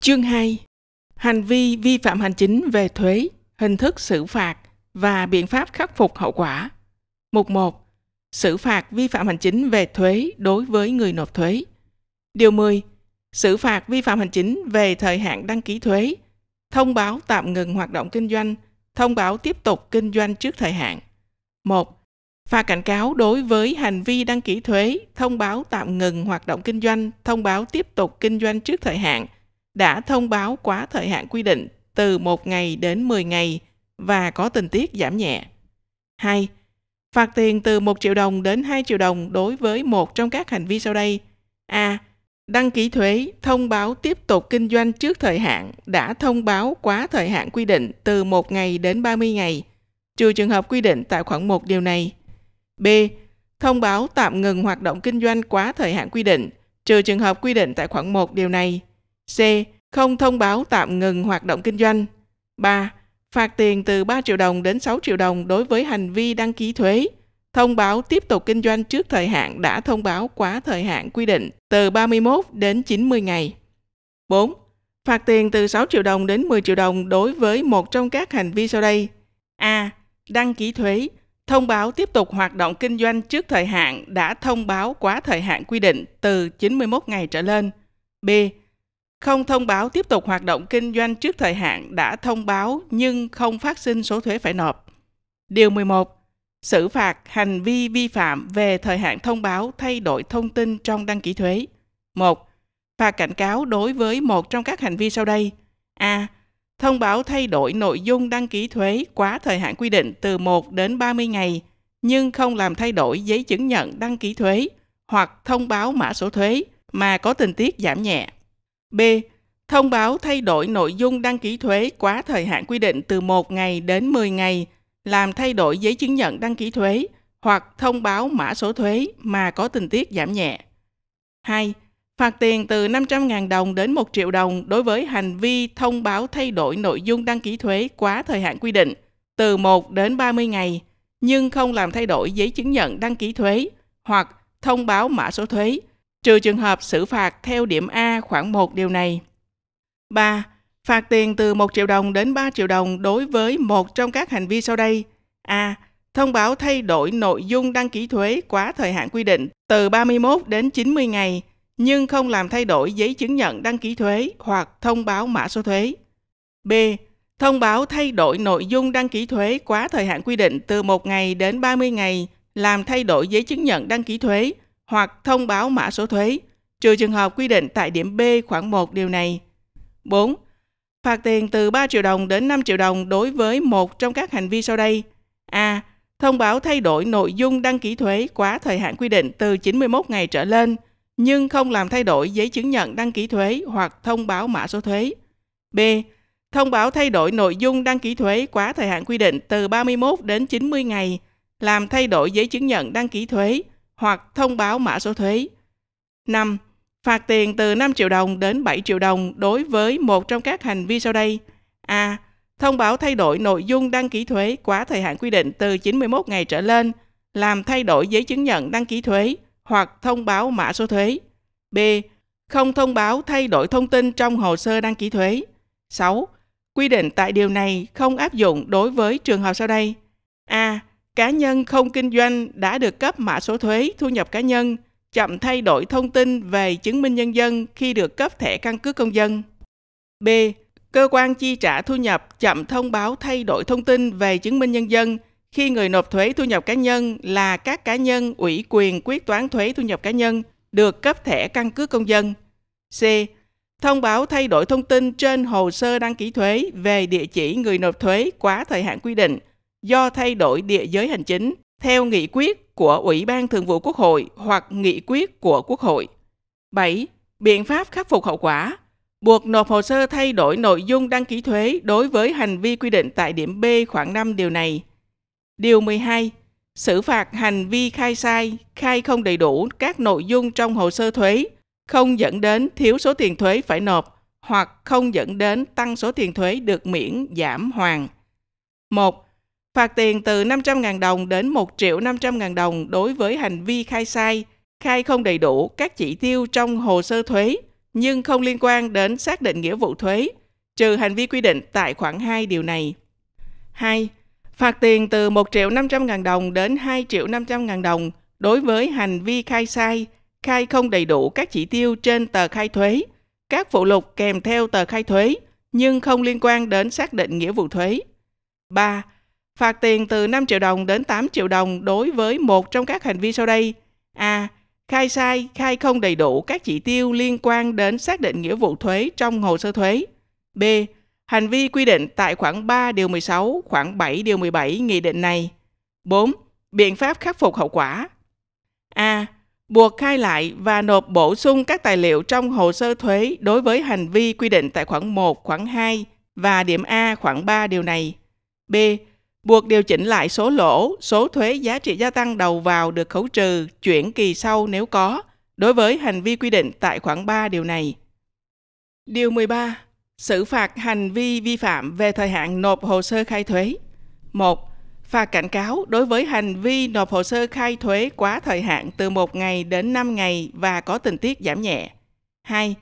Chương 2. Hành vi vi phạm hành chính về thuế, hình thức xử phạt và biện pháp khắc phục hậu quả. Mục 1. Xử phạt vi phạm hành chính về thuế đối với người nộp thuế. Điều 10. Xử phạt vi phạm hành chính về thời hạn đăng ký thuế, thông báo tạm ngừng hoạt động kinh doanh, thông báo tiếp tục kinh doanh trước thời hạn. 1. Phạt cảnh cáo đối với hành vi đăng ký thuế, thông báo tạm ngừng hoạt động kinh doanh, thông báo tiếp tục kinh doanh trước thời hạn – đã thông báo quá thời hạn quy định từ 1 ngày đến 10 ngày và có tình tiết giảm nhẹ. 2. Phạt tiền từ 1 triệu đồng đến 2 triệu đồng đối với một trong các hành vi sau đây. A. Đăng ký thuế thông báo tiếp tục kinh doanh trước thời hạn đã thông báo quá thời hạn quy định từ 1 ngày đến 30 ngày, trừ trường hợp quy định tại khoản 1 điều này. B. Thông báo tạm ngừng hoạt động kinh doanh quá thời hạn quy định, trừ trường hợp quy định tại khoản 1 điều này. C. Không thông báo tạm ngừng hoạt động kinh doanh. 3. Phạt tiền từ 3 triệu đồng đến 6 triệu đồng đối với hành vi đăng ký thuế. Thông báo tiếp tục kinh doanh trước thời hạn đã thông báo quá thời hạn quy định từ 31 đến 90 ngày. 4. Phạt tiền từ 6 triệu đồng đến 10 triệu đồng đối với một trong các hành vi sau đây. A. Đăng ký thuế, thông báo tiếp tục hoạt động kinh doanh trước thời hạn đã thông báo quá thời hạn quy định từ 91 ngày trở lên. B không thông báo tiếp tục hoạt động kinh doanh trước thời hạn đã thông báo nhưng không phát sinh số thuế phải nộp. Điều 11. Xử phạt hành vi vi phạm về thời hạn thông báo thay đổi thông tin trong đăng ký thuế. 1. Phạt cảnh cáo đối với một trong các hành vi sau đây. A. Thông báo thay đổi nội dung đăng ký thuế quá thời hạn quy định từ 1 đến 30 ngày nhưng không làm thay đổi giấy chứng nhận đăng ký thuế hoặc thông báo mã số thuế mà có tình tiết giảm nhẹ B. Thông báo thay đổi nội dung đăng ký thuế quá thời hạn quy định từ 1 ngày đến 10 ngày, làm thay đổi giấy chứng nhận đăng ký thuế hoặc thông báo mã số thuế mà có tình tiết giảm nhẹ. 2. Phạt tiền từ 500.000 đồng đến 1 triệu đồng đối với hành vi thông báo thay đổi nội dung đăng ký thuế quá thời hạn quy định từ 1 đến 30 ngày, nhưng không làm thay đổi giấy chứng nhận đăng ký thuế hoặc thông báo mã số thuế trừ trường hợp xử phạt theo điểm A khoảng 1 điều này. 3. Phạt tiền từ 1 triệu đồng đến 3 triệu đồng đối với một trong các hành vi sau đây. A. Thông báo thay đổi nội dung đăng ký thuế quá thời hạn quy định từ 31 đến 90 ngày, nhưng không làm thay đổi giấy chứng nhận đăng ký thuế hoặc thông báo mã số thuế. B. Thông báo thay đổi nội dung đăng ký thuế quá thời hạn quy định từ 1 ngày đến 30 ngày, làm thay đổi giấy chứng nhận đăng ký thuế hoặc thông báo mã số thuế, trừ trường hợp quy định tại điểm B khoảng 1 điều này. 4. Phạt tiền từ 3 triệu đồng đến 5 triệu đồng đối với một trong các hành vi sau đây. A. Thông báo thay đổi nội dung đăng ký thuế quá thời hạn quy định từ 91 ngày trở lên, nhưng không làm thay đổi giấy chứng nhận đăng ký thuế hoặc thông báo mã số thuế. B. Thông báo thay đổi nội dung đăng ký thuế quá thời hạn quy định từ 31 đến 90 ngày, làm thay đổi giấy chứng nhận đăng ký thuế, hoặc thông báo mã số thuế. 5. Phạt tiền từ 5 triệu đồng đến 7 triệu đồng đối với một trong các hành vi sau đây. A. Thông báo thay đổi nội dung đăng ký thuế quá thời hạn quy định từ 91 ngày trở lên, làm thay đổi giấy chứng nhận đăng ký thuế hoặc thông báo mã số thuế. B. Không thông báo thay đổi thông tin trong hồ sơ đăng ký thuế. 6. Quy định tại điều này không áp dụng đối với trường hợp sau đây. A cá nhân không kinh doanh đã được cấp mã số thuế thu nhập cá nhân chậm thay đổi thông tin về chứng minh nhân dân khi được cấp thẻ căn cước công dân. B. Cơ quan chi trả thu nhập chậm thông báo thay đổi thông tin về chứng minh nhân dân khi người nộp thuế thu nhập cá nhân là các cá nhân ủy quyền quyết toán thuế thu nhập cá nhân được cấp thẻ căn cước công dân. C. Thông báo thay đổi thông tin trên hồ sơ đăng ký thuế về địa chỉ người nộp thuế quá thời hạn quy định do thay đổi địa giới hành chính theo nghị quyết của Ủy ban Thường vụ Quốc hội hoặc nghị quyết của Quốc hội. 7. Biện pháp khắc phục hậu quả buộc nộp hồ sơ thay đổi nội dung đăng ký thuế đối với hành vi quy định tại điểm B khoảng 5 điều này. Điều 12. Xử phạt hành vi khai sai, khai không đầy đủ các nội dung trong hồ sơ thuế, không dẫn đến thiếu số tiền thuế phải nộp hoặc không dẫn đến tăng số tiền thuế được miễn giảm hoàn. 1 phạt tiền từ 500.000 đồng đến 1 triệu 500.000 đồng đối với hành vi khai sai, khai không đầy đủ các chỉ tiêu trong hồ sơ thuế nhưng không liên quan đến xác định nghĩa vụ thuế, trừ hành vi quy định tại khoản 2 điều này. 2. Phạt tiền từ 1 triệu 500 ngàn đồng đến 2 triệu 500 ngàn đồng đối với hành vi khai sai, khai không đầy đủ các chỉ tiêu trên tờ khai thuế, các phụ lục kèm theo tờ khai thuế, nhưng không liên quan đến xác định nghĩa vụ thuế. 3 Phạt tiền từ 5 triệu đồng đến 8 triệu đồng đối với một trong các hành vi sau đây. A. Khai sai, khai không đầy đủ các chỉ tiêu liên quan đến xác định nghĩa vụ thuế trong hồ sơ thuế. B. Hành vi quy định tại khoản 3 điều 16, khoản 7 điều 17 nghị định này. 4. Biện pháp khắc phục hậu quả. A. Buộc khai lại và nộp bổ sung các tài liệu trong hồ sơ thuế đối với hành vi quy định tại khoản 1, khoản 2 và điểm A khoảng 3 điều này. B buộc điều chỉnh lại số lỗ, số thuế giá trị gia tăng đầu vào được khấu trừ, chuyển kỳ sau nếu có, đối với hành vi quy định tại khoản 3 điều này. Điều 13. Xử phạt hành vi vi phạm về thời hạn nộp hồ sơ khai thuế. 1. Phạt cảnh cáo đối với hành vi nộp hồ sơ khai thuế quá thời hạn từ 1 ngày đến 5 ngày và có tình tiết giảm nhẹ. 2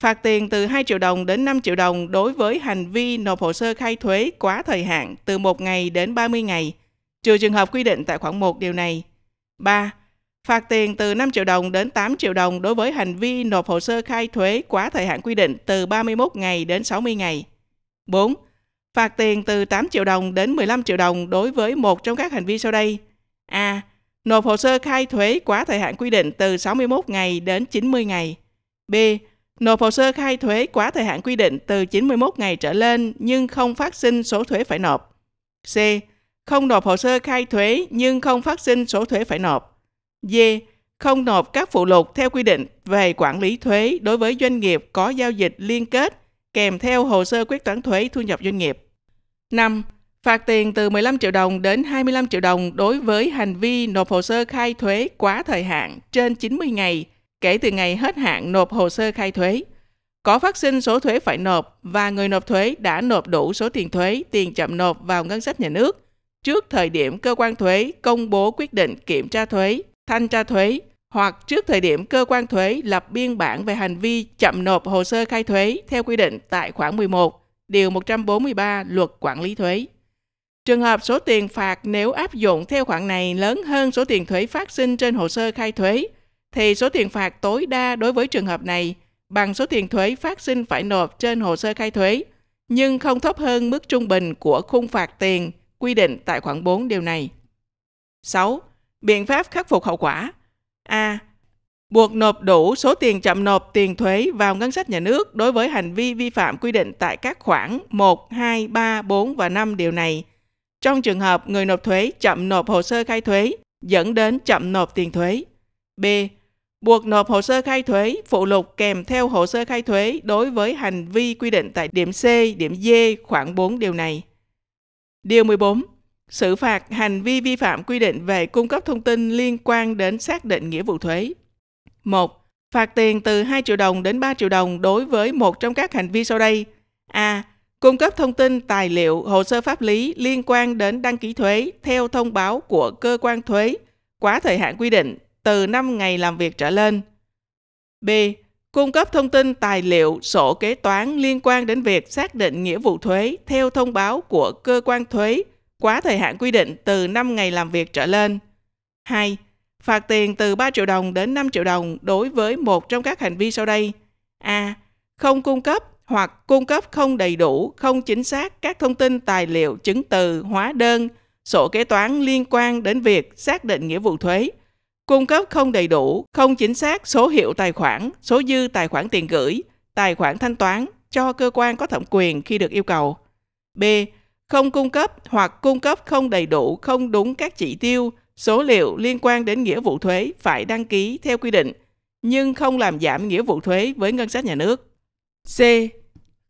phạt tiền từ 2 triệu đồng đến 5 triệu đồng đối với hành vi nộp hồ sơ khai thuế quá thời hạn từ 1 ngày đến 30 ngày, trừ trường hợp quy định tại khoản 1 điều này. 3. Phạt tiền từ 5 triệu đồng đến 8 triệu đồng đối với hành vi nộp hồ sơ khai thuế quá thời hạn quy định từ 31 ngày đến 60 ngày. 4. Phạt tiền từ 8 triệu đồng đến 15 triệu đồng đối với một trong các hành vi sau đây. A. Nộp hồ sơ khai thuế quá thời hạn quy định từ 61 ngày đến 90 ngày. B nộp hồ sơ khai thuế quá thời hạn quy định từ 91 ngày trở lên nhưng không phát sinh số thuế phải nộp. C. Không nộp hồ sơ khai thuế nhưng không phát sinh số thuế phải nộp. D. Không nộp các phụ lục theo quy định về quản lý thuế đối với doanh nghiệp có giao dịch liên kết kèm theo hồ sơ quyết toán thuế thu nhập doanh nghiệp. 5. Phạt tiền từ 15 triệu đồng đến 25 triệu đồng đối với hành vi nộp hồ sơ khai thuế quá thời hạn trên 90 ngày – kể từ ngày hết hạn nộp hồ sơ khai thuế. Có phát sinh số thuế phải nộp và người nộp thuế đã nộp đủ số tiền thuế, tiền chậm nộp vào ngân sách nhà nước trước thời điểm cơ quan thuế công bố quyết định kiểm tra thuế, thanh tra thuế hoặc trước thời điểm cơ quan thuế lập biên bản về hành vi chậm nộp hồ sơ khai thuế theo quy định tại khoản 11, điều 143 Luật Quản lý thuế. Trường hợp số tiền phạt nếu áp dụng theo khoản này lớn hơn số tiền thuế phát sinh trên hồ sơ khai thuế thì số tiền phạt tối đa đối với trường hợp này bằng số tiền thuế phát sinh phải nộp trên hồ sơ khai thuế, nhưng không thấp hơn mức trung bình của khung phạt tiền quy định tại khoản 4 điều này. 6. Biện pháp khắc phục hậu quả A. Buộc nộp đủ số tiền chậm nộp tiền thuế vào ngân sách nhà nước đối với hành vi vi phạm quy định tại các khoản 1, 2, 3, 4 và 5 điều này. Trong trường hợp người nộp thuế chậm nộp hồ sơ khai thuế dẫn đến chậm nộp tiền thuế. B buộc nộp hồ sơ khai thuế phụ lục kèm theo hồ sơ khai thuế đối với hành vi quy định tại điểm C, điểm D khoảng 4 điều này. Điều 14. Xử phạt hành vi vi phạm quy định về cung cấp thông tin liên quan đến xác định nghĩa vụ thuế. 1. Phạt tiền từ 2 triệu đồng đến 3 triệu đồng đối với một trong các hành vi sau đây. A. Cung cấp thông tin, tài liệu, hồ sơ pháp lý liên quan đến đăng ký thuế theo thông báo của cơ quan thuế quá thời hạn quy định từ 5 ngày làm việc trở lên. B. Cung cấp thông tin tài liệu sổ kế toán liên quan đến việc xác định nghĩa vụ thuế theo thông báo của cơ quan thuế quá thời hạn quy định từ 5 ngày làm việc trở lên. 2. Phạt tiền từ 3 triệu đồng đến 5 triệu đồng đối với một trong các hành vi sau đây. A. Không cung cấp hoặc cung cấp không đầy đủ, không chính xác các thông tin tài liệu chứng từ, hóa đơn, sổ kế toán liên quan đến việc xác định nghĩa vụ thuế cung cấp không đầy đủ, không chính xác số hiệu tài khoản, số dư tài khoản tiền gửi, tài khoản thanh toán cho cơ quan có thẩm quyền khi được yêu cầu. B. Không cung cấp hoặc cung cấp không đầy đủ, không đúng các chỉ tiêu, số liệu liên quan đến nghĩa vụ thuế phải đăng ký theo quy định, nhưng không làm giảm nghĩa vụ thuế với ngân sách nhà nước. C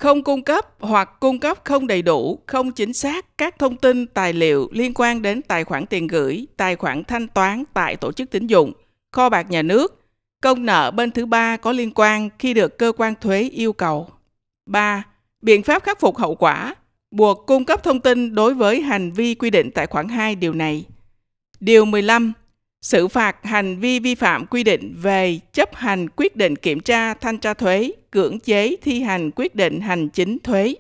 không cung cấp hoặc cung cấp không đầy đủ, không chính xác các thông tin, tài liệu liên quan đến tài khoản tiền gửi, tài khoản thanh toán tại tổ chức tín dụng, kho bạc nhà nước, công nợ bên thứ ba có liên quan khi được cơ quan thuế yêu cầu. 3. Biện pháp khắc phục hậu quả buộc cung cấp thông tin đối với hành vi quy định tại khoản 2 điều này. Điều 15 xử phạt hành vi vi phạm quy định về chấp hành quyết định kiểm tra thanh tra thuế, cưỡng chế thi hành quyết định hành chính thuế.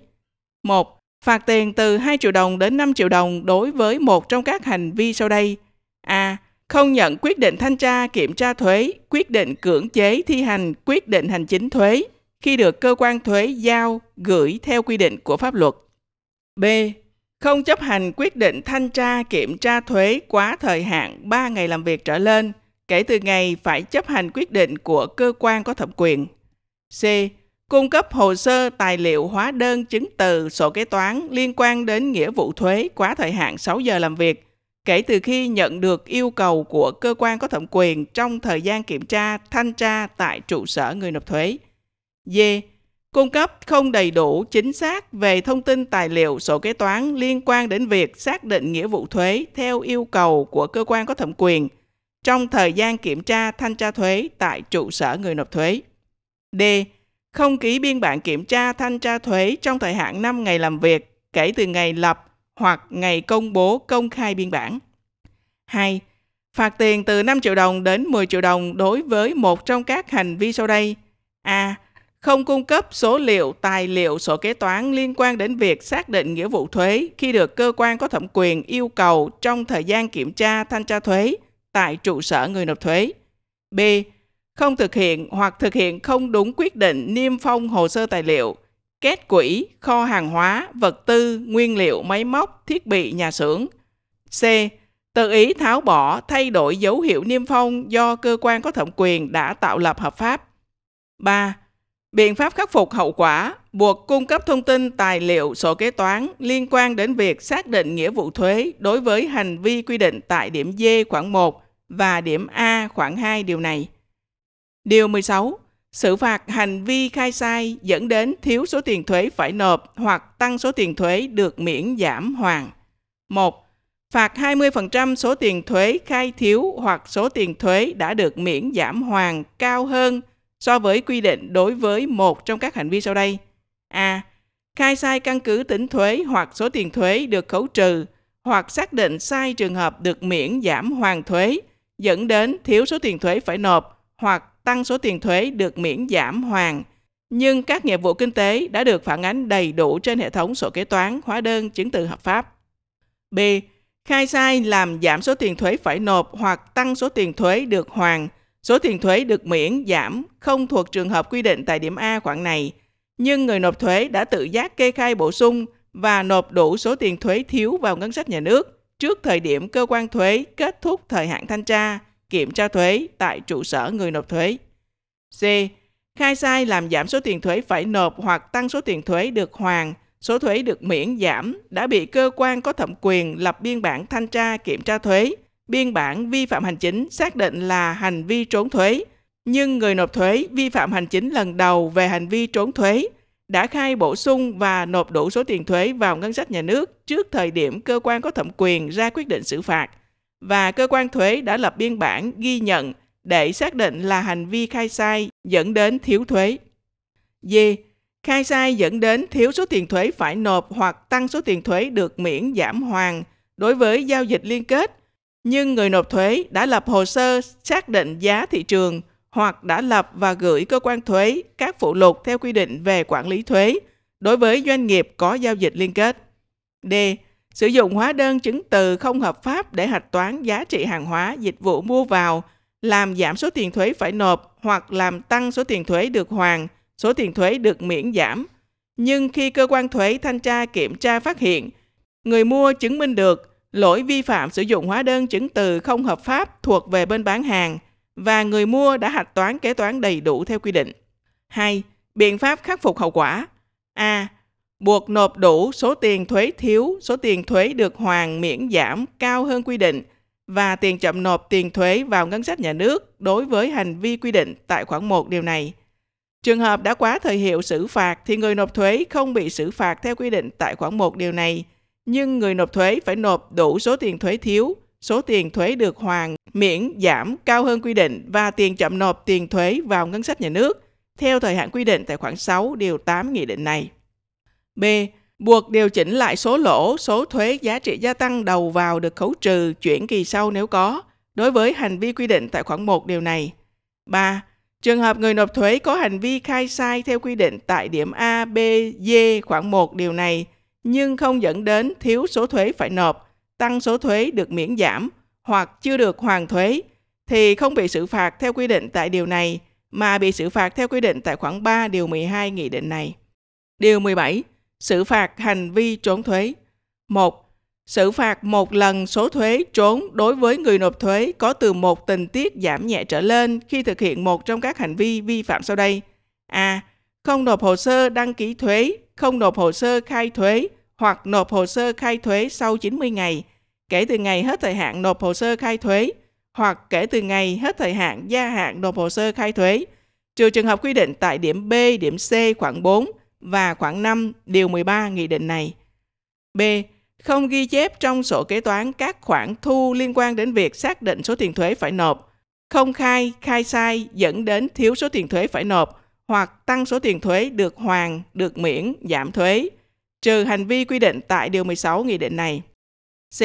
1. Phạt tiền từ 2 triệu đồng đến 5 triệu đồng đối với một trong các hành vi sau đây. A. Không nhận quyết định thanh tra kiểm tra thuế, quyết định cưỡng chế thi hành quyết định hành chính thuế khi được cơ quan thuế giao gửi theo quy định của pháp luật. B không chấp hành quyết định thanh tra kiểm tra thuế quá thời hạn 3 ngày làm việc trở lên kể từ ngày phải chấp hành quyết định của cơ quan có thẩm quyền. C. Cung cấp hồ sơ, tài liệu, hóa đơn, chứng từ, sổ kế toán liên quan đến nghĩa vụ thuế quá thời hạn 6 giờ làm việc kể từ khi nhận được yêu cầu của cơ quan có thẩm quyền trong thời gian kiểm tra, thanh tra tại trụ sở người nộp thuế. D cung cấp không đầy đủ chính xác về thông tin tài liệu sổ kế toán liên quan đến việc xác định nghĩa vụ thuế theo yêu cầu của cơ quan có thẩm quyền trong thời gian kiểm tra thanh tra thuế tại trụ sở người nộp thuế. D. Không ký biên bản kiểm tra thanh tra thuế trong thời hạn 5 ngày làm việc kể từ ngày lập hoặc ngày công bố công khai biên bản. 2. Phạt tiền từ 5 triệu đồng đến 10 triệu đồng đối với một trong các hành vi sau đây. A không cung cấp số liệu, tài liệu, sổ kế toán liên quan đến việc xác định nghĩa vụ thuế khi được cơ quan có thẩm quyền yêu cầu trong thời gian kiểm tra thanh tra thuế tại trụ sở người nộp thuế. B. Không thực hiện hoặc thực hiện không đúng quyết định niêm phong hồ sơ tài liệu, kết quỹ, kho hàng hóa, vật tư, nguyên liệu, máy móc, thiết bị, nhà xưởng. C. Tự ý tháo bỏ, thay đổi dấu hiệu niêm phong do cơ quan có thẩm quyền đã tạo lập hợp pháp. 3 Biện pháp khắc phục hậu quả buộc cung cấp thông tin tài liệu sổ kế toán liên quan đến việc xác định nghĩa vụ thuế đối với hành vi quy định tại điểm D khoảng 1 và điểm A khoảng 2 điều này. Điều 16. Xử phạt hành vi khai sai dẫn đến thiếu số tiền thuế phải nộp hoặc tăng số tiền thuế được miễn giảm hoàn. 1. Phạt 20% số tiền thuế khai thiếu hoặc số tiền thuế đã được miễn giảm hoàn cao hơn so với quy định đối với một trong các hành vi sau đây. A. Khai sai căn cứ tính thuế hoặc số tiền thuế được khấu trừ hoặc xác định sai trường hợp được miễn giảm hoàn thuế dẫn đến thiếu số tiền thuế phải nộp hoặc tăng số tiền thuế được miễn giảm hoàn nhưng các nghiệp vụ kinh tế đã được phản ánh đầy đủ trên hệ thống sổ kế toán, hóa đơn, chứng từ hợp pháp. B. Khai sai làm giảm số tiền thuế phải nộp hoặc tăng số tiền thuế được hoàn Số tiền thuế được miễn, giảm không thuộc trường hợp quy định tại điểm A khoản này, nhưng người nộp thuế đã tự giác kê khai bổ sung và nộp đủ số tiền thuế thiếu vào ngân sách nhà nước trước thời điểm cơ quan thuế kết thúc thời hạn thanh tra, kiểm tra thuế tại trụ sở người nộp thuế. C. Khai sai làm giảm số tiền thuế phải nộp hoặc tăng số tiền thuế được hoàn, số thuế được miễn giảm đã bị cơ quan có thẩm quyền lập biên bản thanh tra kiểm tra thuế biên bản vi phạm hành chính xác định là hành vi trốn thuế, nhưng người nộp thuế vi phạm hành chính lần đầu về hành vi trốn thuế đã khai bổ sung và nộp đủ số tiền thuế vào ngân sách nhà nước trước thời điểm cơ quan có thẩm quyền ra quyết định xử phạt và cơ quan thuế đã lập biên bản ghi nhận để xác định là hành vi khai sai dẫn đến thiếu thuế. D. Khai sai dẫn đến thiếu số tiền thuế phải nộp hoặc tăng số tiền thuế được miễn giảm hoàn đối với giao dịch liên kết nhưng người nộp thuế đã lập hồ sơ xác định giá thị trường hoặc đã lập và gửi cơ quan thuế các phụ lục theo quy định về quản lý thuế đối với doanh nghiệp có giao dịch liên kết. D. Sử dụng hóa đơn chứng từ không hợp pháp để hạch toán giá trị hàng hóa, dịch vụ mua vào, làm giảm số tiền thuế phải nộp hoặc làm tăng số tiền thuế được hoàn, số tiền thuế được miễn giảm. Nhưng khi cơ quan thuế thanh tra kiểm tra phát hiện, người mua chứng minh được lỗi vi phạm sử dụng hóa đơn chứng từ không hợp pháp thuộc về bên bán hàng và người mua đã hạch toán kế toán đầy đủ theo quy định. 2. Biện pháp khắc phục hậu quả. A. Buộc nộp đủ số tiền thuế thiếu, số tiền thuế được hoàn miễn giảm cao hơn quy định và tiền chậm nộp tiền thuế vào ngân sách nhà nước đối với hành vi quy định tại khoản 1 điều này. Trường hợp đã quá thời hiệu xử phạt thì người nộp thuế không bị xử phạt theo quy định tại khoản 1 điều này – nhưng người nộp thuế phải nộp đủ số tiền thuế thiếu, số tiền thuế được hoàn miễn giảm cao hơn quy định và tiền chậm nộp tiền thuế vào ngân sách nhà nước theo thời hạn quy định tại khoản 6 điều 8 nghị định này. B. Buộc điều chỉnh lại số lỗ, số thuế giá trị gia tăng đầu vào được khấu trừ chuyển kỳ sau nếu có đối với hành vi quy định tại khoản 1 điều này. 3. Trường hợp người nộp thuế có hành vi khai sai theo quy định tại điểm A, B, D khoản 1 điều này nhưng không dẫn đến thiếu số thuế phải nộp, tăng số thuế được miễn giảm hoặc chưa được hoàn thuế thì không bị xử phạt theo quy định tại điều này mà bị xử phạt theo quy định tại khoản 3 điều 12 nghị định này. Điều 17. Xử phạt hành vi trốn thuế. 1. Xử phạt một lần số thuế trốn đối với người nộp thuế có từ một tình tiết giảm nhẹ trở lên khi thực hiện một trong các hành vi vi phạm sau đây. A. Không nộp hồ sơ đăng ký thuế không nộp hồ sơ khai thuế hoặc nộp hồ sơ khai thuế sau 90 ngày kể từ ngày hết thời hạn nộp hồ sơ khai thuế hoặc kể từ ngày hết thời hạn gia hạn nộp hồ sơ khai thuế, trừ trường hợp quy định tại điểm B, điểm C khoảng 4 và khoảng 5 điều 13 nghị định này. B. Không ghi chép trong sổ kế toán các khoản thu liên quan đến việc xác định số tiền thuế phải nộp, không khai, khai sai dẫn đến thiếu số tiền thuế phải nộp hoặc tăng số tiền thuế được hoàn, được miễn, giảm thuế, trừ hành vi quy định tại Điều 16 Nghị định này. C.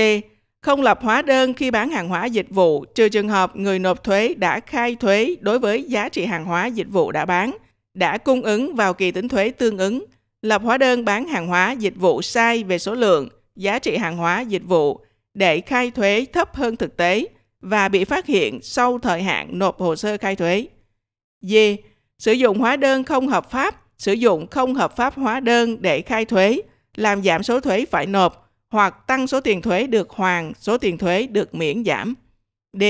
Không lập hóa đơn khi bán hàng hóa dịch vụ, trừ trường hợp người nộp thuế đã khai thuế đối với giá trị hàng hóa dịch vụ đã bán, đã cung ứng vào kỳ tính thuế tương ứng, lập hóa đơn bán hàng hóa dịch vụ sai về số lượng, giá trị hàng hóa dịch vụ để khai thuế thấp hơn thực tế và bị phát hiện sau thời hạn nộp hồ sơ khai thuế. D sử dụng hóa đơn không hợp pháp, sử dụng không hợp pháp hóa đơn để khai thuế, làm giảm số thuế phải nộp hoặc tăng số tiền thuế được hoàn, số tiền thuế được miễn giảm. D.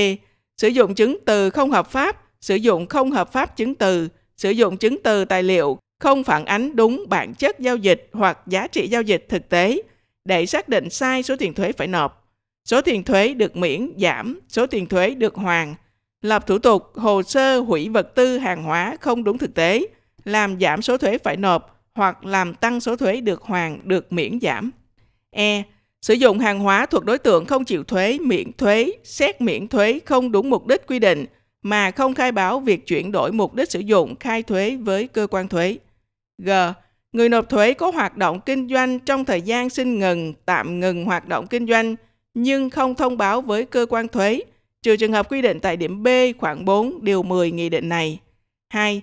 Sử dụng chứng từ không hợp pháp, sử dụng không hợp pháp chứng từ, sử dụng chứng từ tài liệu không phản ánh đúng bản chất giao dịch hoặc giá trị giao dịch thực tế để xác định sai số tiền thuế phải nộp. Số tiền thuế được miễn giảm, số tiền thuế được hoàn, lập thủ tục hồ sơ hủy vật tư hàng hóa không đúng thực tế, làm giảm số thuế phải nộp hoặc làm tăng số thuế được hoàn được miễn giảm. E. Sử dụng hàng hóa thuộc đối tượng không chịu thuế, miễn thuế, xét miễn thuế không đúng mục đích quy định mà không khai báo việc chuyển đổi mục đích sử dụng khai thuế với cơ quan thuế. G. Người nộp thuế có hoạt động kinh doanh trong thời gian xin ngừng, tạm ngừng hoạt động kinh doanh nhưng không thông báo với cơ quan thuế – trừ trường hợp quy định tại điểm B khoảng 4 điều 10 nghị định này. 2.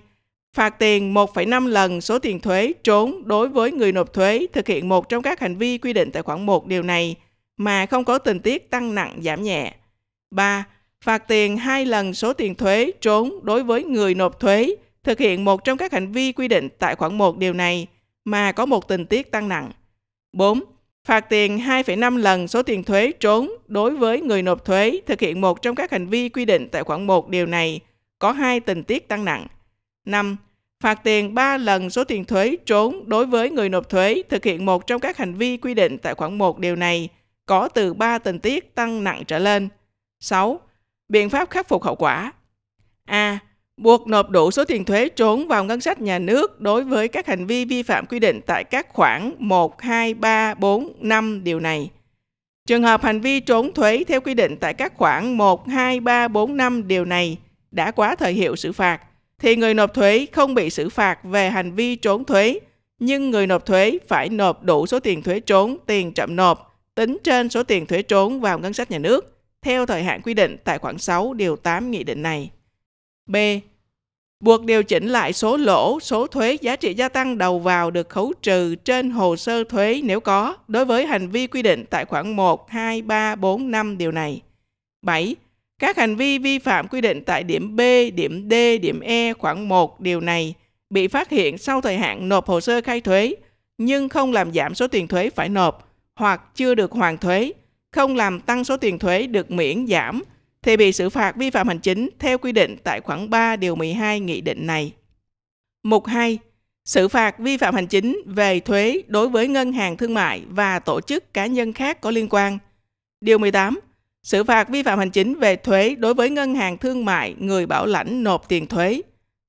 Phạt tiền 1,5 lần số tiền thuế trốn đối với người nộp thuế thực hiện một trong các hành vi quy định tại khoản 1 điều này mà không có tình tiết tăng nặng giảm nhẹ. 3. Phạt tiền 2 lần số tiền thuế trốn đối với người nộp thuế thực hiện một trong các hành vi quy định tại khoản 1 điều này mà có một tình tiết tăng nặng. 4 phạt tiền 2,5 lần số tiền thuế trốn đối với người nộp thuế thực hiện một trong các hành vi quy định tại khoản 1 điều này có hai tình tiết tăng nặng. 5. Phạt tiền 3 lần số tiền thuế trốn đối với người nộp thuế thực hiện một trong các hành vi quy định tại khoản 1 điều này có từ 3 tình tiết tăng nặng trở lên. 6. Biện pháp khắc phục hậu quả. A buộc nộp đủ số tiền thuế trốn vào ngân sách nhà nước đối với các hành vi vi phạm quy định tại các khoản 1, 2, 3, 4, 5 điều này. Trường hợp hành vi trốn thuế theo quy định tại các khoản 1, 2, 3, 4, 5 điều này đã quá thời hiệu xử phạt, thì người nộp thuế không bị xử phạt về hành vi trốn thuế, nhưng người nộp thuế phải nộp đủ số tiền thuế trốn, tiền chậm nộp, tính trên số tiền thuế trốn vào ngân sách nhà nước, theo thời hạn quy định tại khoản 6 điều 8 nghị định này. B. Buộc điều chỉnh lại số lỗ, số thuế giá trị gia tăng đầu vào được khấu trừ trên hồ sơ thuế nếu có đối với hành vi quy định tại khoản 1, 2, 3, 4, 5 điều này. 7. Các hành vi vi phạm quy định tại điểm B, điểm D, điểm E khoản 1 điều này bị phát hiện sau thời hạn nộp hồ sơ khai thuế nhưng không làm giảm số tiền thuế phải nộp hoặc chưa được hoàn thuế, không làm tăng số tiền thuế được miễn giảm thì bị xử phạt vi phạm hành chính theo quy định tại khoản 3 điều 12 nghị định này. Mục 2. Xử phạt vi phạm hành chính về thuế đối với ngân hàng thương mại và tổ chức cá nhân khác có liên quan. Điều 18. Xử phạt vi phạm hành chính về thuế đối với ngân hàng thương mại người bảo lãnh nộp tiền thuế.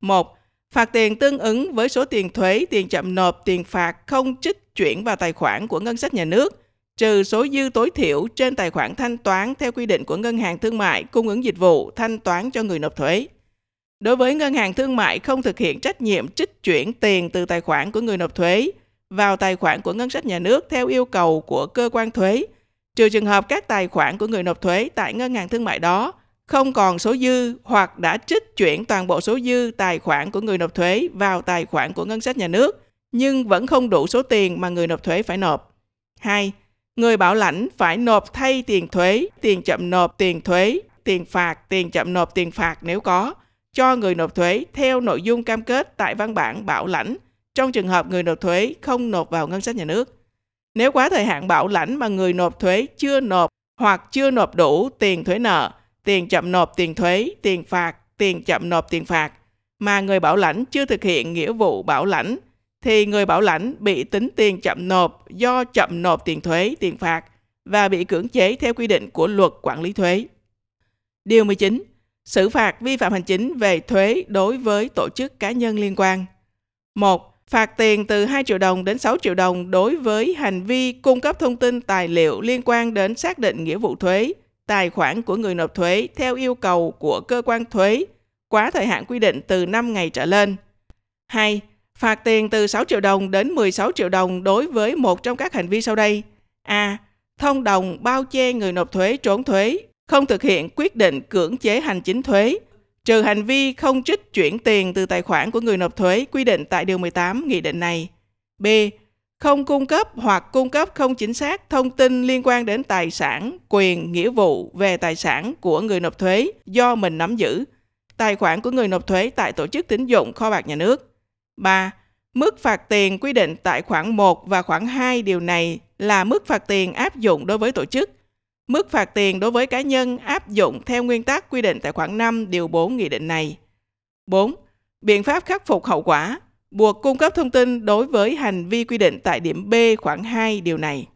1. Phạt tiền tương ứng với số tiền thuế, tiền chậm nộp, tiền phạt không trích chuyển vào tài khoản của ngân sách nhà nước – trừ số dư tối thiểu trên tài khoản thanh toán theo quy định của ngân hàng thương mại cung ứng dịch vụ thanh toán cho người nộp thuế. Đối với ngân hàng thương mại không thực hiện trách nhiệm trích chuyển tiền từ tài khoản của người nộp thuế vào tài khoản của ngân sách nhà nước theo yêu cầu của cơ quan thuế, trừ trường hợp các tài khoản của người nộp thuế tại ngân hàng thương mại đó không còn số dư hoặc đã trích chuyển toàn bộ số dư tài khoản của người nộp thuế vào tài khoản của ngân sách nhà nước nhưng vẫn không đủ số tiền mà người nộp thuế phải nộp. 2 Người bảo lãnh phải nộp thay tiền thuế, tiền chậm nộp tiền thuế, tiền phạt, tiền chậm nộp tiền phạt nếu có cho người nộp thuế theo nội dung cam kết tại văn bản bảo lãnh trong trường hợp người nộp thuế không nộp vào ngân sách nhà nước. Nếu quá thời hạn bảo lãnh mà người nộp thuế chưa nộp hoặc chưa nộp đủ tiền thuế nợ, tiền chậm nộp tiền thuế, tiền phạt, tiền chậm nộp tiền phạt mà người bảo lãnh chưa thực hiện nghĩa vụ bảo lãnh thì người bảo lãnh bị tính tiền chậm nộp do chậm nộp tiền thuế, tiền phạt và bị cưỡng chế theo quy định của luật quản lý thuế. Điều 19. Xử phạt vi phạm hành chính về thuế đối với tổ chức cá nhân liên quan. 1. Phạt tiền từ 2 triệu đồng đến 6 triệu đồng đối với hành vi cung cấp thông tin tài liệu liên quan đến xác định nghĩa vụ thuế, tài khoản của người nộp thuế theo yêu cầu của cơ quan thuế quá thời hạn quy định từ 5 ngày trở lên. 2 Phạt tiền từ 6 triệu đồng đến 16 triệu đồng đối với một trong các hành vi sau đây. A. Thông đồng bao che người nộp thuế trốn thuế, không thực hiện quyết định cưỡng chế hành chính thuế, trừ hành vi không trích chuyển tiền từ tài khoản của người nộp thuế quy định tại Điều 18 Nghị định này. B. Không cung cấp hoặc cung cấp không chính xác thông tin liên quan đến tài sản, quyền, nghĩa vụ về tài sản của người nộp thuế do mình nắm giữ, tài khoản của người nộp thuế tại tổ chức tín dụng kho bạc nhà nước. 3. Mức phạt tiền quy định tại khoản 1 và khoản 2 điều này là mức phạt tiền áp dụng đối với tổ chức. Mức phạt tiền đối với cá nhân áp dụng theo nguyên tắc quy định tại khoản 5 điều 4 nghị định này. 4. Biện pháp khắc phục hậu quả buộc cung cấp thông tin đối với hành vi quy định tại điểm B khoản 2 điều này.